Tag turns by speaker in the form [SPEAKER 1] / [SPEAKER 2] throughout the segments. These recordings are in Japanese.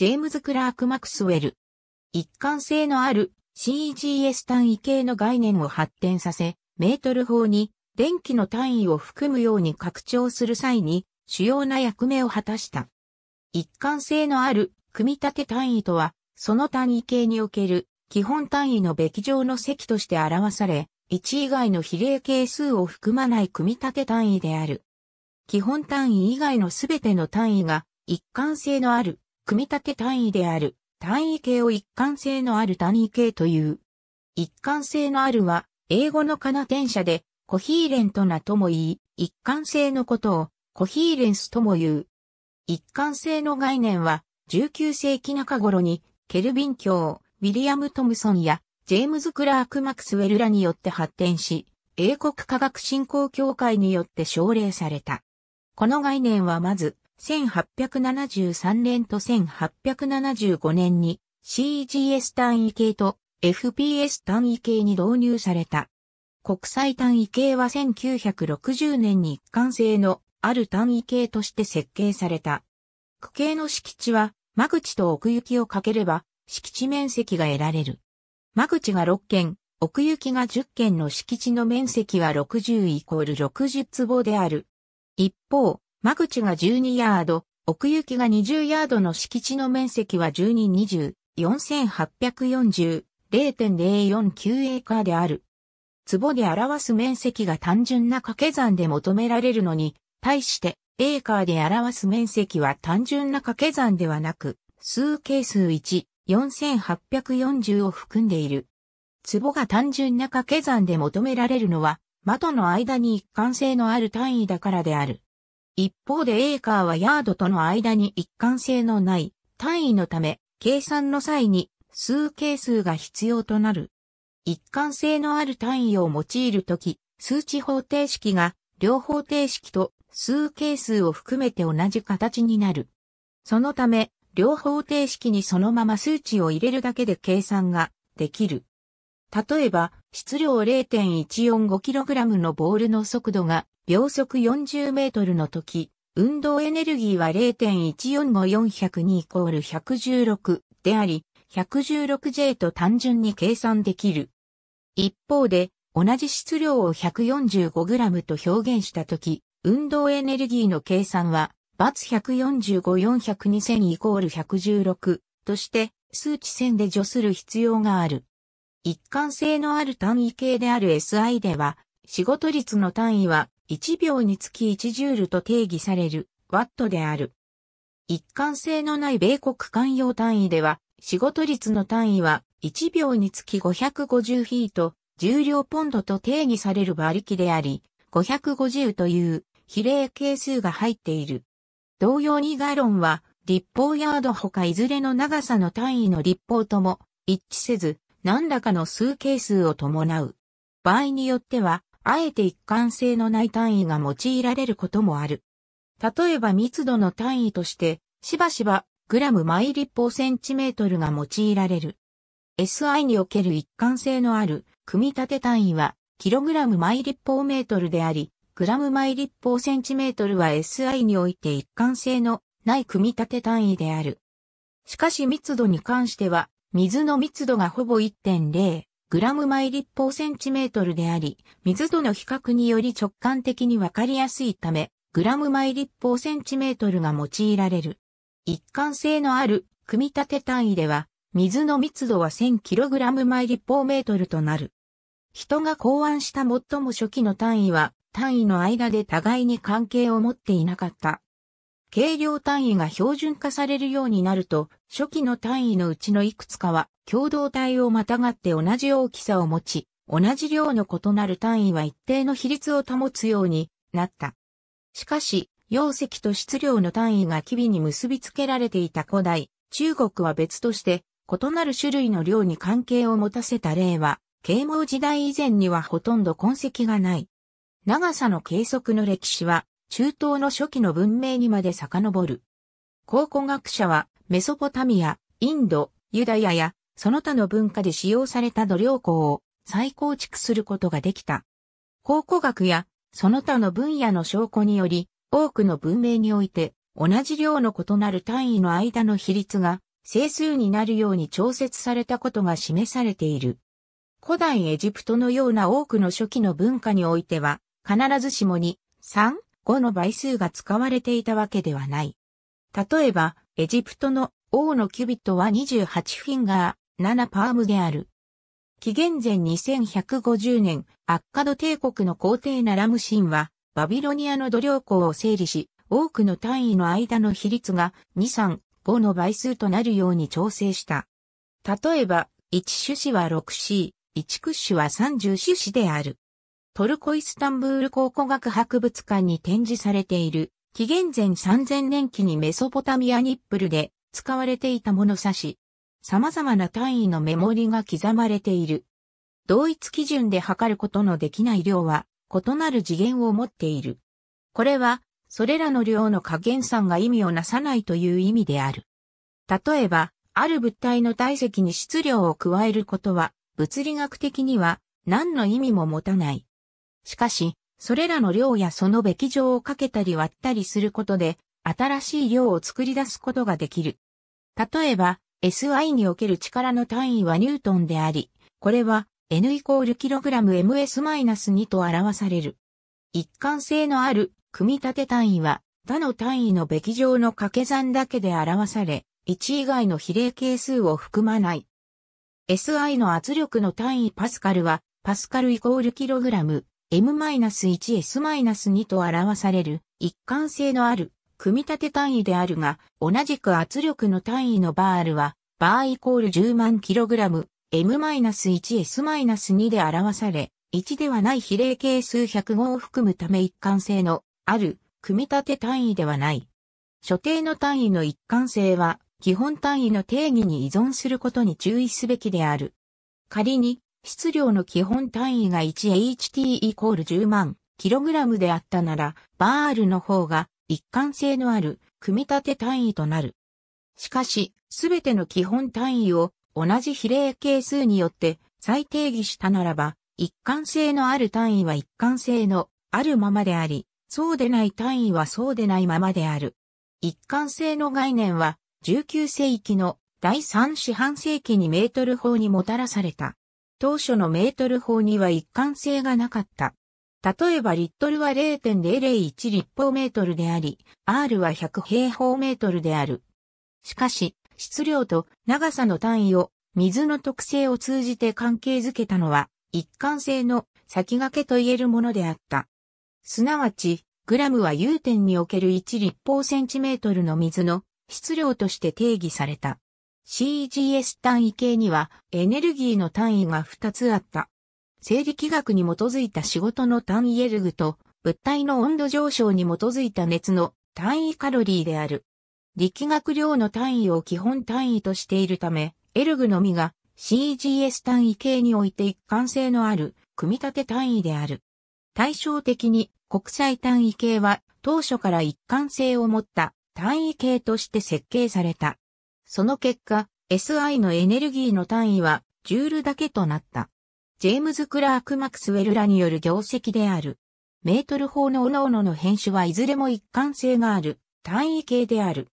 [SPEAKER 1] ジェームズ・クラーク・マクスウェル。一貫性のある CGS 単位系の概念を発展させ、メートル法に電気の単位を含むように拡張する際に主要な役目を果たした。一貫性のある組み立て単位とは、その単位系における基本単位のべき上の積として表され、1以外の比例係数を含まない組み立て単位である。基本単位以外のすべての単位が一貫性のある組み立て単位である単位形を一貫性のある単位形という。一貫性のあるは、英語のカナ転写で、コヒーレントなとも言い、一貫性のことをコヒーレンスとも言う。一貫性の概念は、19世紀中頃に、ケルビン教、ウィリアム・トムソンや、ジェームズ・クラーク・マクスウェルらによって発展し、英国科学振興協会によって奨励された。この概念はまず、1873年と1875年に CGS 単位系と FPS 単位系に導入された。国際単位系は1960年に一貫性のある単位系として設計された。区形の敷地は間口と奥行きをかければ敷地面積が得られる。間口が6件、奥行きが10件の敷地の面積は60イコール60坪である。一方、間口が12ヤード、奥行きが20ヤードの敷地の面積は1220、4840、0.049エーカーである。壺で表す面積が単純な掛け算で求められるのに、対して、エーカーで表す面積は単純な掛け算ではなく、数係数1、4840を含んでいる。壺が単純な掛け算で求められるのは、窓の間に一貫性のある単位だからである。一方でエーカーはヤードとの間に一貫性のない単位のため、計算の際に数係数が必要となる。一貫性のある単位を用いるとき、数値方程式が両方程式と数係数を含めて同じ形になる。そのため、両方程式にそのまま数値を入れるだけで計算ができる。例えば、質量 0.145kg のボールの速度が秒速40メートルの時、運動エネルギーは0.145402イコール116であり、116J と単純に計算できる。一方で、同じ質量を 145g と表現した時、運動エネルギーの計算は、×145-400-2000 イコール116として、数値線で除する必要がある。一貫性のある単位系である SI では、仕事率の単位は1秒につき1ジュールと定義されるワットである。一貫性のない米国関用単位では、仕事率の単位は1秒につき550フィート、重量ポンドと定義される馬力であり、550という比例係数が入っている。同様にガロンは立方ヤードほかいずれの長さの単位の立方とも一致せず、何らかの数係数を伴う。場合によっては、あえて一貫性のない単位が用いられることもある。例えば密度の単位として、しばしばグラム毎立方センチメートルが用いられる。SI における一貫性のある組み立て単位は、キログラム毎立方メートルであり、グラム毎立方センチメートルは SI において一貫性のない組み立て単位である。しかし密度に関しては、水の密度がほぼ1.0グラム毎立方センチメートルであり、水との比較により直感的にわかりやすいため、グラム毎立方センチメートルが用いられる。一貫性のある組み立て単位では、水の密度は 1000kg 毎立方メートルとなる。人が考案した最も初期の単位は、単位の間で互いに関係を持っていなかった。軽量単位が標準化されるようになると、初期の単位のうちのいくつかは共同体をまたがって同じ大きさを持ち、同じ量の異なる単位は一定の比率を保つようになった。しかし、容積と質量の単位が機微に結びつけられていた古代、中国は別として、異なる種類の量に関係を持たせた例は、啓蒙時代以前にはほとんど痕跡がない。長さの計測の歴史は、中東の初期の文明にまで遡る。考古学者は、メソポタミア、インド、ユダヤや、その他の文化で使用された土量庫を再構築することができた。考古学や、その他の分野の証拠により、多くの文明において、同じ量の異なる単位の間の比率が、整数になるように調節されたことが示されている。古代エジプトのような多くの初期の文化においては、必ずしもに、3、5の倍数が使われていたわけではない。例えば、エジプトの王のキュビットは28フィンガー、7パームである。紀元前2150年、アッカド帝国の皇帝ナラムシンは、バビロニアの土領港を整理し、多くの単位の間の比率が2、3、5の倍数となるように調整した。例えば、1種子は 6C、1屈指は30種子である。トルコイスタンブール考古学博物館に展示されている紀元前3000年期にメソポタミアニップルで使われていた物差し。様々な単位のメモリが刻まれている。同一基準で測ることのできない量は異なる次元を持っている。これは、それらの量の加減算が意味をなさないという意味である。例えば、ある物体の体積に質量を加えることは、物理学的には何の意味も持たない。しかし、それらの量やそのべき乗をかけたり割ったりすることで、新しい量を作り出すことができる。例えば、SI における力の単位はニュートンであり、これは N イコールキログラム MS-2 と表される。一貫性のある組み立て単位は他の単位のべき乗の掛け算だけで表され、1以外の比例係数を含まない。SI の圧力の単位パスカルは、パスカルイコールキログラム M-1S-2 と表される一貫性のある組み立て単位であるが、同じく圧力の単位のバールは、バーイコール10万 kg、M-1S-2 で表され、1ではない比例係数105を含むため一貫性のある組み立て単位ではない。所定の単位の一貫性は基本単位の定義に依存することに注意すべきである。仮に質量の基本単位が 1ht イコール10万 kg であったなら、バールの方が一貫性のある組み立て単位となる。しかし、すべての基本単位を同じ比例係数によって再定義したならば、一貫性のある単位は一貫性のあるままであり、そうでない単位はそうでないままである。一貫性の概念は19世紀の第3四半世紀にメートル法にもたらされた。当初のメートル法には一貫性がなかった。例えばリットルは0.001立方メートルであり、R は100平方メートルである。しかし、質量と長さの単位を水の特性を通じて関係づけたのは、一貫性の先駆けと言えるものであった。すなわち、グラムは U 点における1立方センチメートルの水の質量として定義された。CGS 単位系にはエネルギーの単位が2つあった。生理力学に基づいた仕事の単位エルグと物体の温度上昇に基づいた熱の単位カロリーである。力学量の単位を基本単位としているため、エルグのみが CGS 単位系において一貫性のある組み立て単位である。対照的に国際単位系は当初から一貫性を持った単位系として設計された。その結果、SI のエネルギーの単位は、ジュールだけとなった。ジェームズ・クラーク・マクスウェルらによる業績である。メートル法の各々の変種はいずれも一貫性がある、単位系である。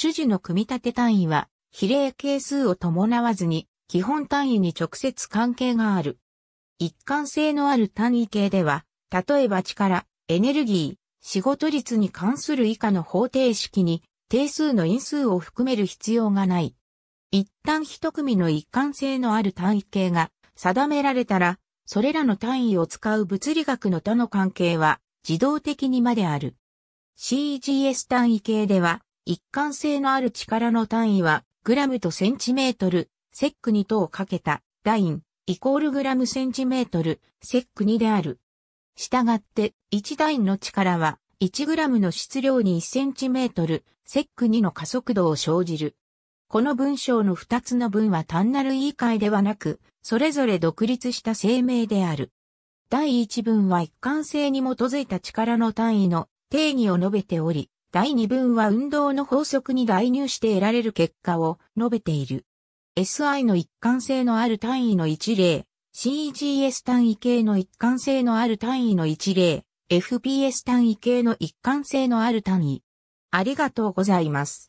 [SPEAKER 1] 種子の組み立て単位は、比例係数を伴わずに、基本単位に直接関係がある。一貫性のある単位系では、例えば力、エネルギー、仕事率に関する以下の方程式に定数の因数を含める必要がない。一旦一組の一貫性のある単位形が定められたら、それらの単位を使う物理学の他の関係は自動的にまである。CGS 単位形では、一貫性のある力の単位は、グラムとセンチメートル、セック2等をかけた、ダイン、イコールグラムセンチメートル、セック2である。したがって、1ダインの力は、1g の質量に 1cm、セック2の加速度を生じる。この文章の2つの文は単なる言い換えではなく、それぞれ独立した声明である。第1文は一貫性に基づいた力の単位の定義を述べており、第2文は運動の法則に代入して得られる結果を述べている。SI の一貫性のある単位の一例、c g s 単位系の一貫性のある単位の一例、FPS 単位系の一貫性のある単位。ありがとうございます。